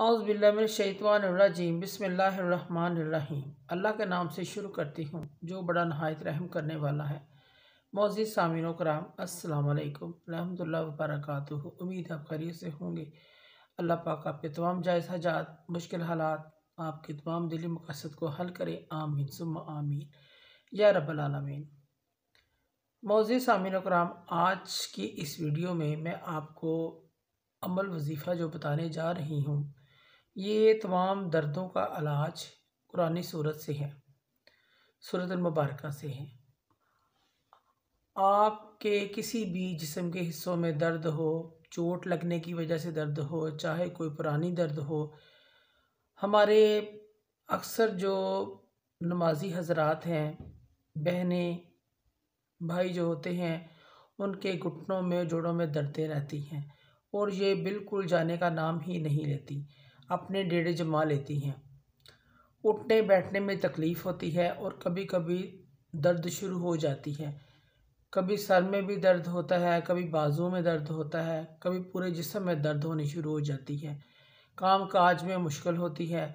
आउज़बिल्लाशैतवानरजीम बसमीम अल्लाह के नाम से शुरू करती हूँ जो बड़ा नहायत रहम करने वाला है मौजिद सामिन कराम असलकम रहमतुल्ला वबरक उम्मीद आप खरीद से होंगे अल्लाह पाक आपके तमाम जायज़ हजात मुश्किल हालात आपके तमाम दिली मकसद को हल करें आमीन सुम आमीन या रबालमीन मौजिद सामिन कराम आज की इस वीडियो में मैं आपको अमल वजीफ़ा जो बताने जा रही हूँ ये तमाम दर्दों का इलाज पुरानी सूरत से है सूरत मुबारक से है आपके किसी भी जिसम के हिस्सों में दर्द हो चोट लगने की वजह से दर्द हो चाहे कोई पुरानी दर्द हो हमारे अक्सर जो नमाजी हजरात हैं बहनें भाई जो होते हैं उनके घुटनों में जोड़ों में दर्दें रहती हैं और ये बिल्कुल जाने का नाम ही नहीं लेती अपने डेढ़े जमा लेती हैं उठने बैठने में तकलीफ़ होती है और कभी कभी दर्द शुरू हो जाती है कभी सर में भी दर्द होता है कभी बाज़ुओं में दर्द होता है कभी पूरे जिसम में दर्द होनी शुरू हो जाती है काम काज में मुश्किल होती है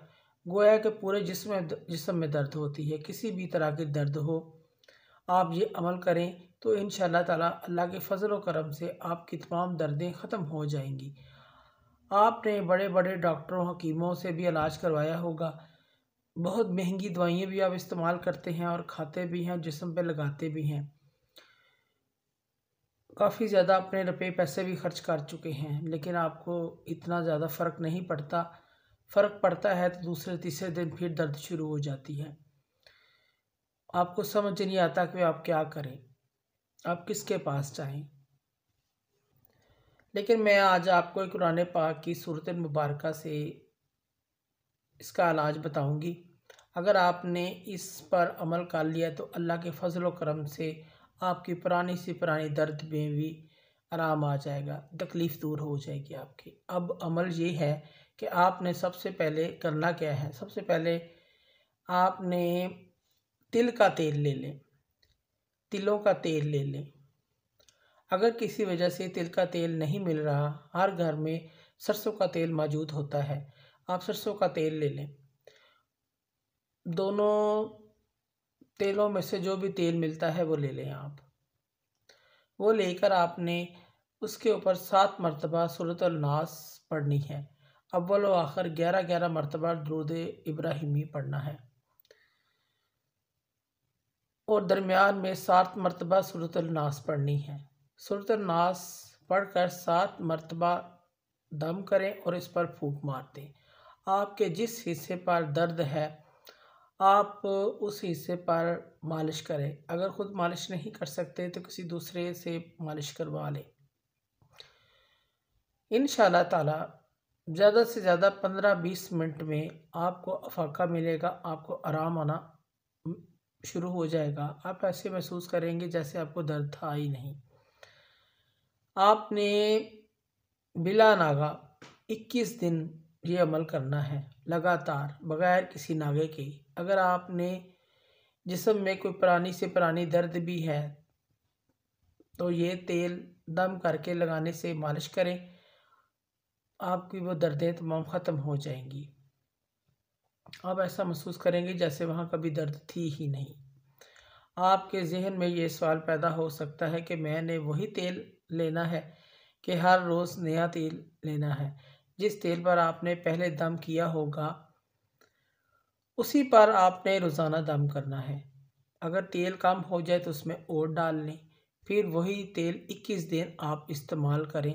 गोया के पूरे जिसम जिसम में दर्द होती है किसी भी तरह के दर्द हो आप ये अमल करें तो इन ताला अल्लाह के फ़जल करम से आपकी तमाम दर्दें ख़त्म हो जाएंगी आपने बड़े बड़े डॉक्टरों हकीमों से भी इलाज करवाया होगा बहुत महंगी दवाइयाँ भी आप इस्तेमाल करते हैं और खाते भी हैं और जिसम पे लगाते भी हैं काफ़ी ज़्यादा अपने रुपये पैसे भी खर्च कर चुके हैं लेकिन आपको इतना ज़्यादा फ़र्क नहीं पड़ता फ़र्क पड़ता है तो दूसरे तीसरे दिन फिर दर्द शुरू हो जाती है आपको समझ नहीं आता कि आप क्या करें आप किसके पास जाएं लेकिन मैं आज आपको कुरान पाक की सूरत मुबारक से इसका इलाज बताऊंगी अगर आपने इस पर अमल कर लिया तो अल्लाह के फजल करम से आपकी पुरानी से पुरानी दर्द में भी आराम आ जाएगा तकलीफ़ दूर हो जाएगी आपकी अब अमल ये है कि आपने सबसे पहले करना क्या है सबसे पहले आपने तिल का तेल ले लें तिलों का तेल ले लें अगर किसी वजह से तिल का तेल नहीं मिल रहा हर घर में सरसों का तेल मौजूद होता है आप सरसों का तेल ले लें दोनों तेलों में से जो भी तेल मिलता है वो ले लें आप वो लेकर आपने उसके ऊपर सात मरतबा सूरत नास पढ़नी है अव्वल व आखिर ग्यारह ग्यारह मरतबा दरूद इब्राहिमी पढ़ना है और दरमियान में सात मरतबा सूरत नास पढ़नी है सुरतनास पढ़कर सात मरतबा दम करें और इस पर फूक मार दें आपके जिस हिस्से पर दर्द है आप उस हिस्से पर मालिश करें अगर ख़ुद मालिश नहीं कर सकते तो किसी दूसरे से मालिश करवा लें इन ताला ज़्यादा से ज़्यादा पंद्रह बीस मिनट में आपको अफाका मिलेगा आपको आराम आना शुरू हो जाएगा आप ऐसे महसूस करेंगे जैसे आपको दर्द था ही नहीं आपने बिला नागा इक्कीस दिन ये अमल करना है लगातार बगैर किसी नागे के अगर आपने जिसम में कोई पुरानी से पुरानी दर्द भी है तो ये तेल दम करके लगाने से मालिश करें आपकी वो दर्दें तमाम ख़त्म हो जाएंगी आप ऐसा महसूस करेंगे जैसे वहाँ कभी दर्द थी ही नहीं आपके जहन में ये सवाल पैदा हो सकता है कि मैंने वही तेल लेना है कि हर रोज़ नया तेल लेना है जिस तेल पर आपने पहले दम किया होगा उसी पर आपने रोज़ाना दम करना है अगर तेल कम हो जाए तो उसमें और डाल लें फिर वही तेल 21 दिन आप इस्तेमाल करें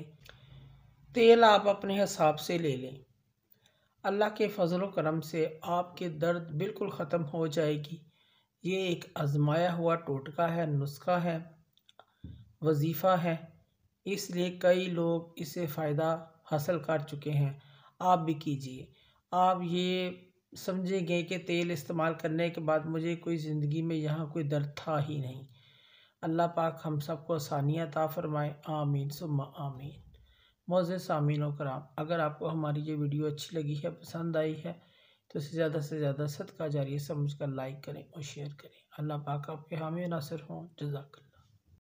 तेल आप अपने हिसाब से ले लें अल्लाह के फजल करम से आपके दर्द बिल्कुल ख़त्म हो जाएगी ये एक आजमाया हुआ टोटका है नुस्खा है वजीफ़ा है इसलिए कई लोग इसे फ़ायदा हासिल कर चुके हैं आप भी कीजिए आप ये समझेंगे कि तेल इस्तेमाल करने के बाद मुझे कोई ज़िंदगी में यहाँ कोई दर्द था ही नहीं अल्लाह पाक हम सबको आसानियाँ ता फरमाए आमीन सुम्मा आमीन मोज़ सामीन कराम अगर आपको हमारी ये वीडियो अच्छी लगी है पसंद आई है तो इसे ज़्यादा से ज़्यादा सदका जारी समझ कर लाइक करें और शेयर करें अल्लाह पाक आपके हामी नासिर हों जजाकल्ला